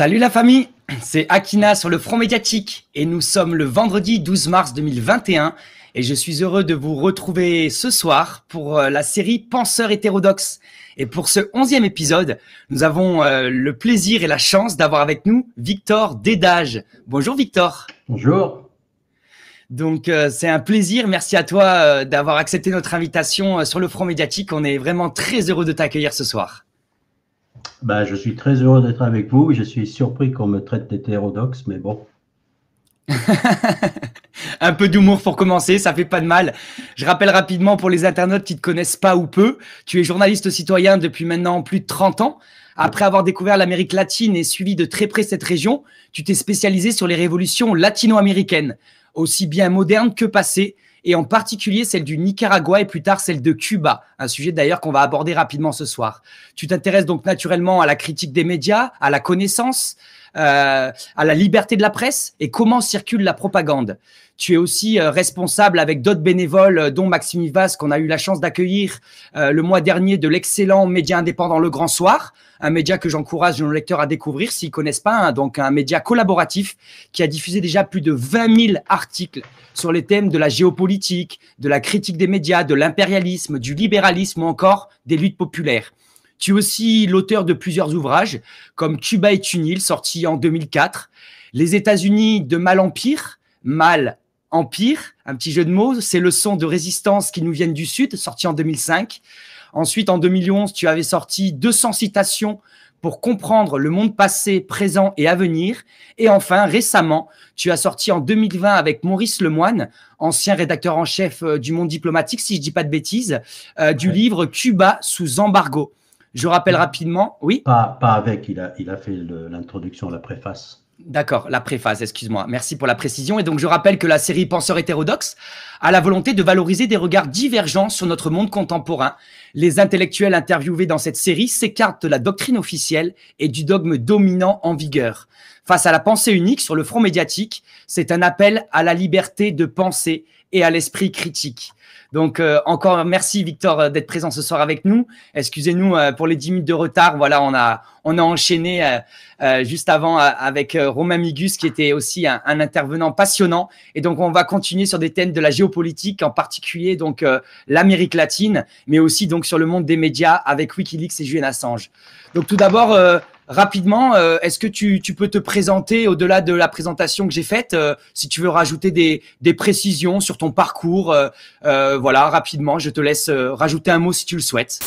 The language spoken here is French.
Salut la famille, c'est Akina sur le front médiatique et nous sommes le vendredi 12 mars 2021 et je suis heureux de vous retrouver ce soir pour euh, la série Penseurs hétérodoxes. Et pour ce onzième épisode, nous avons euh, le plaisir et la chance d'avoir avec nous Victor Dédage. Bonjour Victor. Bonjour. Donc euh, c'est un plaisir. Merci à toi d'avoir accepté notre invitation sur le front médiatique. On est vraiment très heureux de t'accueillir ce soir. Bah, je suis très heureux d'être avec vous. Je suis surpris qu'on me traite d'hétérodoxe, mais bon. un peu d'humour pour commencer, ça fait pas de mal. Je rappelle rapidement pour les internautes qui ne te connaissent pas ou peu, tu es journaliste citoyen depuis maintenant plus de 30 ans. Après avoir découvert l'Amérique latine et suivi de très près cette région, tu t'es spécialisé sur les révolutions latino-américaines, aussi bien modernes que passées, et en particulier celle du Nicaragua et plus tard celle de Cuba, un sujet d'ailleurs qu'on va aborder rapidement ce soir. Tu t'intéresses donc naturellement à la critique des médias, à la connaissance, euh, à la liberté de la presse et comment circule la propagande. Tu es aussi euh, responsable avec d'autres bénévoles, euh, dont Maxime Ivas, qu'on a eu la chance d'accueillir euh, le mois dernier de l'excellent média indépendant Le Grand Soir, un média que j'encourage nos lecteurs à découvrir s'ils connaissent pas, hein. donc un média collaboratif qui a diffusé déjà plus de 20 000 articles sur les thèmes de la géopolitique, de la critique des médias, de l'impérialisme, du libéralisme ou encore des luttes populaires. Tu es aussi l'auteur de plusieurs ouvrages, comme Cuba et Tunil, sorti en 2004, Les États-Unis de mal empire, mal Empire, un petit jeu de mots, c'est le son de résistance qui nous vient du Sud, sorti en 2005. Ensuite, en 2011, tu avais sorti 200 citations pour comprendre le monde passé, présent et à venir. Et enfin, récemment, tu as sorti en 2020 avec Maurice Lemoine, ancien rédacteur en chef euh, du Monde diplomatique, si je ne dis pas de bêtises, euh, du livre Cuba sous embargo. Je rappelle rapidement, oui. Pas, avec, il a, il a fait l'introduction, la préface. D'accord, la préface, excuse-moi. Merci pour la précision. Et donc, je rappelle que la série Penseurs hétérodoxes a la volonté de valoriser des regards divergents sur notre monde contemporain. Les intellectuels interviewés dans cette série s'écartent de la doctrine officielle et du dogme dominant en vigueur. Face à la pensée unique sur le front médiatique, c'est un appel à la liberté de penser et à l'esprit critique. Donc euh, encore merci Victor euh, d'être présent ce soir avec nous. Excusez-nous euh, pour les 10 minutes de retard. Voilà, on a on a enchaîné juste avant avec Romain Migus qui était aussi un, intervenant passionnant. Et donc on va continuer sur des thèmes de la géopolitique, en particulier donc l'Amérique latine, mais aussi donc sur le monde des médias avec WikiLeaks et Julian Assange. Donc tout d'abord rapidement, euh, est-ce que tu, tu, peux te présenter au-delà de la présentation que j'ai faite, euh, si tu veux rajouter des, des précisions sur ton parcours, euh, voilà, rapidement, je te laisse rajouter un mot si tu le souhaites.